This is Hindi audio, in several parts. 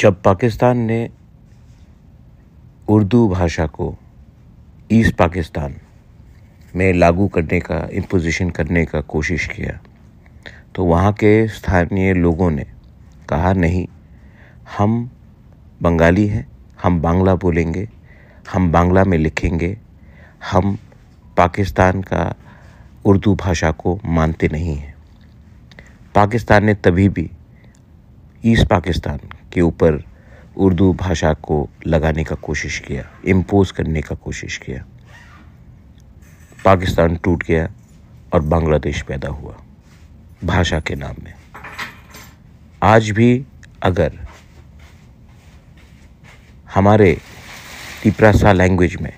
जब पाकिस्तान ने उर्दू भाषा को ईस्ट पाकिस्तान में लागू करने का इम्पोजिशन करने का कोशिश किया तो वहाँ के स्थानीय लोगों ने कहा नहीं हम बंगाली हैं हम बांग्ला बोलेंगे हम बांग्ला में लिखेंगे हम पाकिस्तान का उर्दू भाषा को मानते नहीं हैं पाकिस्तान ने तभी भी ईस्ट पाकिस्तान के ऊपर उर्दू भाषा को लगाने का कोशिश किया इम्पोज करने का कोशिश किया पाकिस्तान टूट गया और बांग्लादेश पैदा हुआ भाषा के नाम में आज भी अगर हमारे तिपरासा लैंग्वेज में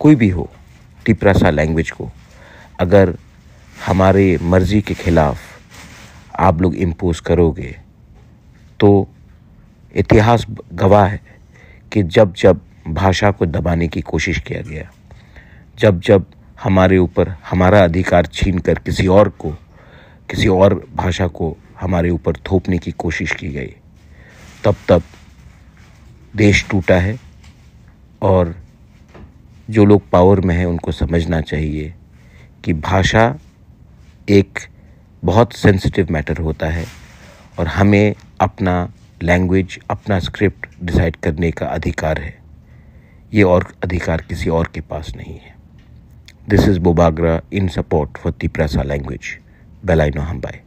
कोई भी हो तिपरासा लैंग्वेज को अगर हमारे मर्ज़ी के ख़िलाफ़ आप लोग इम्पोज़ करोगे तो इतिहास गवाह है कि जब जब भाषा को दबाने की कोशिश किया गया जब जब हमारे ऊपर हमारा अधिकार छीन कर किसी और को किसी और भाषा को हमारे ऊपर थोपने की कोशिश की गई तब तब देश टूटा है और जो लोग पावर में हैं उनको समझना चाहिए कि भाषा एक बहुत सेंसिटिव मैटर होता है और हमें अपना लैंग्वेज अपना स्क्रिप्ट डिसाइड करने का अधिकार है ये और अधिकार किसी और के पास नहीं है दिस इज़ बोबागरा in support for Tiprasa language बेलाइनो हम्बाई